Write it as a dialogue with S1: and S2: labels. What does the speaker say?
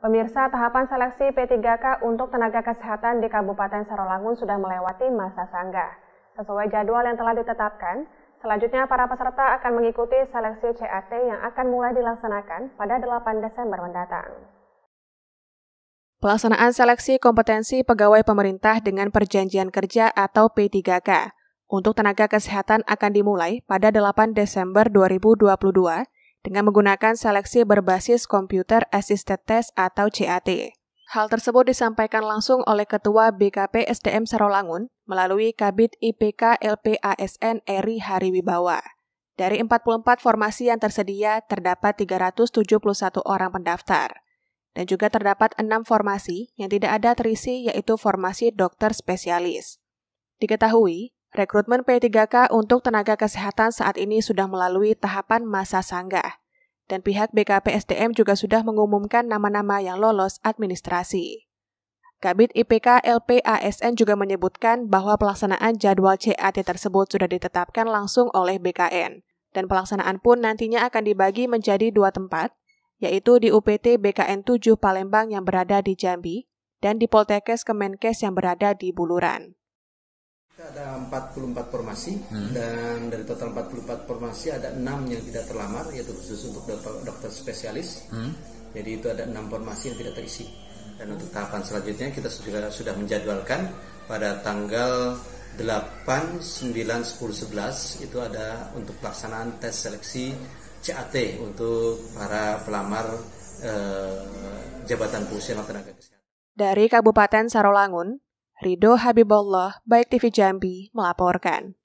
S1: Pemirsa, tahapan seleksi P3K untuk tenaga kesehatan di Kabupaten Sarolangun sudah melewati masa sanggah. Sesuai jadwal yang telah ditetapkan, selanjutnya para peserta akan mengikuti seleksi CAT yang akan mulai dilaksanakan pada 8 Desember mendatang.
S2: Pelaksanaan seleksi kompetensi pegawai pemerintah dengan perjanjian kerja atau P3K untuk tenaga kesehatan akan dimulai pada 8 Desember 2022 dengan menggunakan seleksi berbasis komputer Assisted Test atau CAT. Hal tersebut disampaikan langsung oleh Ketua BKP SDM Sarolangun melalui Kabit IPK LPASN Eri Hariwibawa. Dari 44 formasi yang tersedia, terdapat 371 orang pendaftar. Dan juga terdapat 6 formasi yang tidak ada terisi yaitu formasi dokter spesialis. Diketahui, Rekrutmen P3K untuk tenaga kesehatan saat ini sudah melalui tahapan masa sanggah, dan pihak BKPSDM juga sudah mengumumkan nama-nama yang lolos administrasi. Kabit IPK LPASN juga menyebutkan bahwa pelaksanaan jadwal CAT tersebut sudah ditetapkan langsung oleh BKN, dan pelaksanaan pun nantinya akan dibagi menjadi dua tempat, yaitu di UPT BKN 7 Palembang yang berada di Jambi, dan di Poltekkes Kemenkes yang berada di Buluran
S3: ada 44 formasi hmm. dan dari total 44 formasi ada 6 yang tidak terlamar yaitu khusus untuk dokter, dokter spesialis. Hmm. Jadi itu ada 6 formasi yang tidak terisi. Dan untuk tahapan selanjutnya kita sudah sudah menjadwalkan pada tanggal 8, 9, 10, 11 itu ada untuk pelaksanaan tes seleksi CAT untuk para pelamar eh, jabatan fungsional tenaga kesehatan.
S2: Dari Kabupaten Sarolangun, Rido Habibullah, Baik TV Jambi, melaporkan.